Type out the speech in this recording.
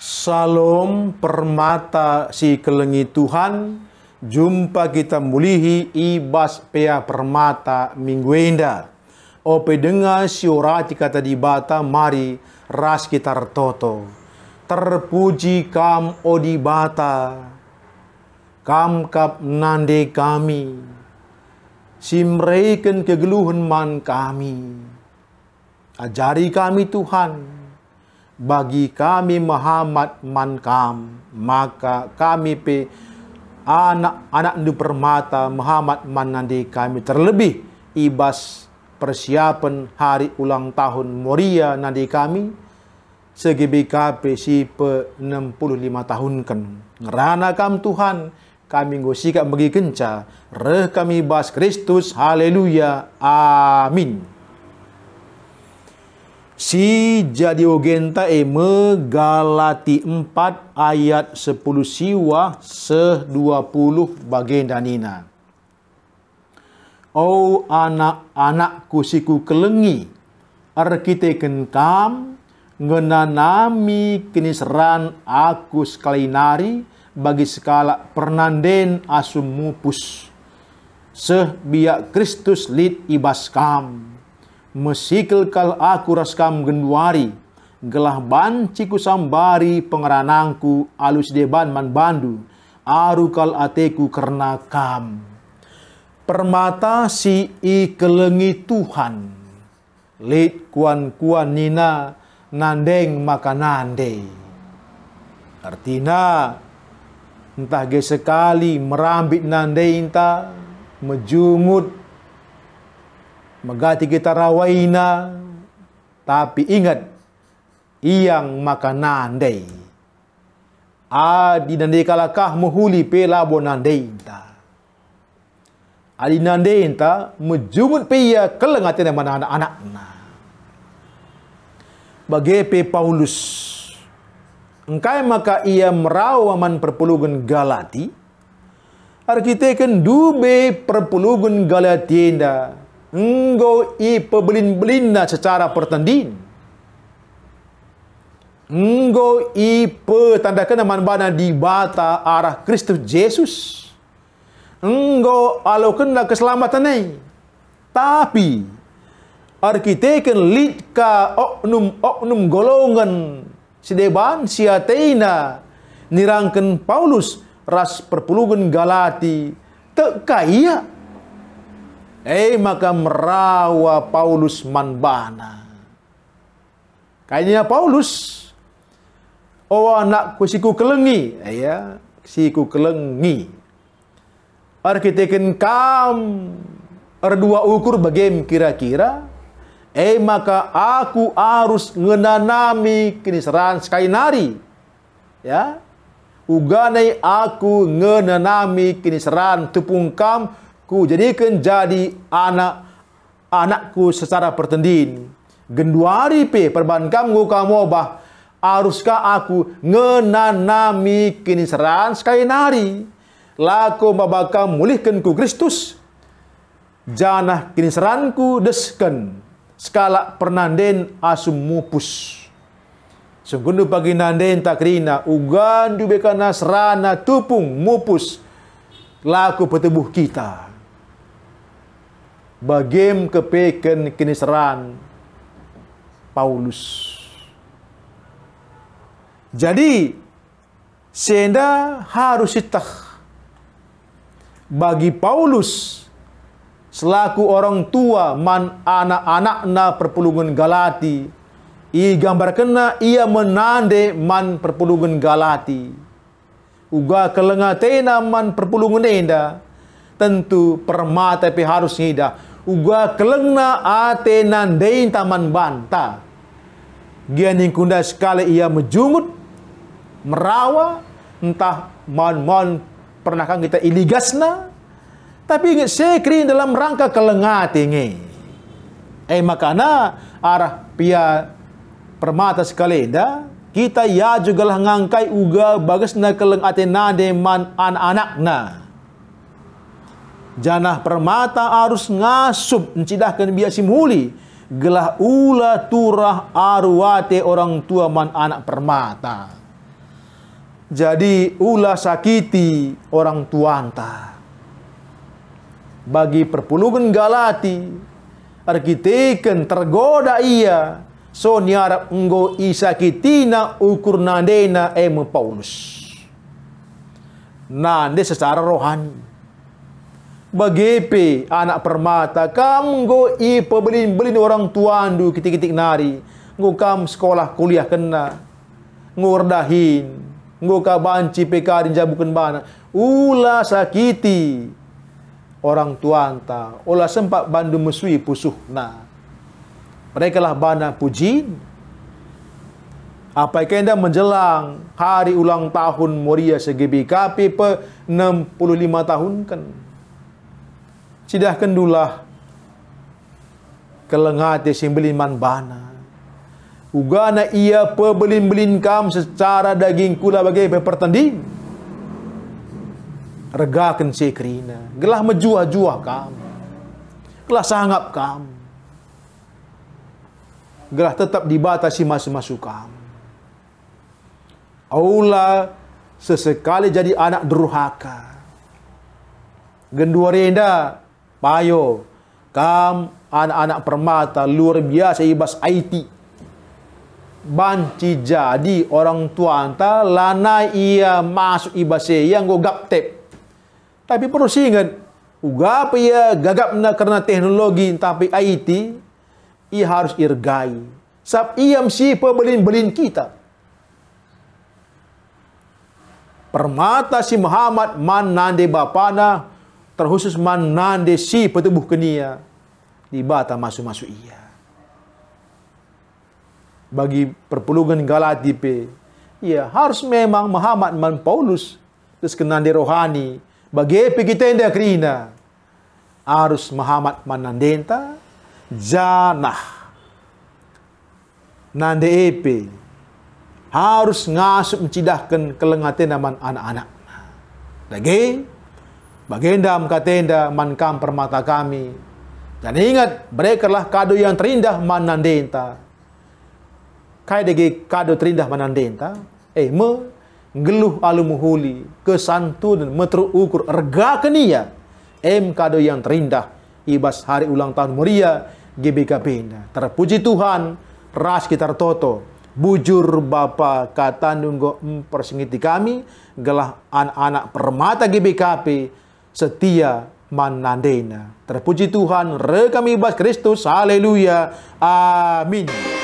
Salam permata si kelengi Tuhan, jumpa kita mulihi ibas pea permata minggu indah. Ope dengar siurati kata di bata mari ras kita toto. Terpuji kam odi bata, kam kap nande kami, simreken kegeluhan man kami. Ajari kami Tuhan, bagi kami Muhammad Mankam, maka kami pe anak-anak nu permata Muhammad Manandi kami terlebih ibas persiapan hari ulang tahun Moria nadi kami segi BKP sipe 65 tahun kan. Ngerana kam Tuhan, kami ngosikap bagi kenca. Reh kami bas Kristus. Haleluya. Amin. Si jadiogenta eme eh, Galati 4 ayat 10 siwa se 20 bagenda nina. Oh anak-anakku siku kelengi, arkite ngena nami kenisran aku nari bagi skala pernanden asumupus. Seh biak Kristus lid kam mesikil kal aku raskam genduari, gelah ban ciku sambari pengeranangku alus deban man bandu, aru kal ateku karena kam. Permata si i kelengi Tuhan, lit kuan kuan nina nandeng maka nande. Artina, entah ge sekali merambit nande inta, mejumut Megati kita rawaina. Tapi ingat, iyang maka nandai. Adi nandai kalakah muhuli pela bo nandai ta. Adi nandai ta mejumut peya kelengati nama anak-anak na. pe Paulus. Engkai maka ia merawaman perpulugan Galati. Arkitekan dube perpulugan Galatinda engkau ipebelin-belinna secara pertandin. Engkau ipe tanda kena manbana di bata arah Kristus Yesus. Engkau alau kena keselamatan nai. Tapi arkiteken litka oknum-oknum golongan sedeban siateina nirangken Paulus ras perpulugan Galati teka kaya. Eh maka merawa Paulus manbana. Kayaknya Paulus, oh anakku siku kelengi, eh, ya siku kelengi. Arkitekin kam erdua ukur bagaim kira-kira. Eh maka aku harus ngenanami kinisaran nari, Ya, uganai aku ngenanami tepung kam ku jadikan jadi anak anakku secara pertendin. Genduari pe perban kamu kamu bah haruskah aku ngenanami kini seran sekali nari. Laku babaka mulihkan ku Kristus. Janah kini seranku desken. Skala pernanden asum mupus. Sungguh pagi nanden takrina ugan dubekana serana tupung mupus. Laku petubuh kita bagem kepeken kiniseran Paulus. Jadi, sehingga harus itah bagi Paulus selaku orang tua man anak-anakna perpulungan Galati. I gambar kena ia menande man perpulungan Galati. Uga kelengatena man perpulungan enda. Tentu permata pi harus indah uga kelengna ate nandein taman banta. Gianing kunda sekali ia mejungut, merawa, entah mohon pernah kan kita iligasna, tapi ingat sekri dalam rangka kelengah tinggi. Eh makana arah pia permata sekali dah, kita ya juga lah ngangkai uga bagus na keleng ate nade man an anakna. Janah permata arus ngasup encidahkan biasa muli. Gelah ula turah arwate orang tua man anak permata. Jadi ula sakiti orang tuanta. Bagi perpulungan Galati, arkiteken tergoda ia. So niarap enggo isakitina ukur nandena emu Paulus. Nande secara rohani Bagepe anak permata Kam go i pebelin-belin orang andu kitik ketik nari Ngo kam sekolah kuliah kena Ngo redahin Ngo ka banci PK jabukan bana Ula sakiti Orang tuanta Ula sempat bandu mesui na Mereka lah bana pujin apa kenda menjelang hari ulang tahun Moria segebi kapi pe 65 tahun kan. Cidah kendulah kelengate simbelin man bana. Ugana ia pebelin-belin kam secara daging kula bagai pepertanding. Regakan sekrina. Gelah mejua-jua kam. Gelah sangap kam. Gelah tetap dibatasi masuk-masuk kam. Aula sesekali jadi anak durhaka. Gendua renda payo, kam anak-anak permata luar biasa ibas IT. Banci jadi orang tua anta lana ia masuk ibase yang go gaptep. Tapi perlu singen, uga apa ia gagap na karena teknologi tapi IT ia harus irgai. Sab iam si pebelin-belin kita. Permata si Muhammad man nande bapana terkhusus manan desi petubuh kenia di bata masuk-masuk ia bagi perpulungan galatipe pe ia harus memang Muhammad man Paulus terus kenan di rohani bagi pe kita indah kerina harus Muhammad manandenta janah nande epe harus ngasup mencidahkan kelengate naman anak-anak. Lagi, Bagenda mkatenda mankam permata kami. Dan ingat, berikanlah kado yang terindah manandenta. Kaya degi kado terindah manandenta. Eh, me geluh alumuhuli kesantun ukur erga kenia. Em kado yang terindah ibas hari ulang tahun Muria GBKP Terpuji Tuhan, ras kita toto. Bujur Bapa kata nunggu persingiti kami, gelah anak-anak permata GBKP, setia manandena. Terpuji Tuhan, rekam ibas Kristus. Haleluya. Amin.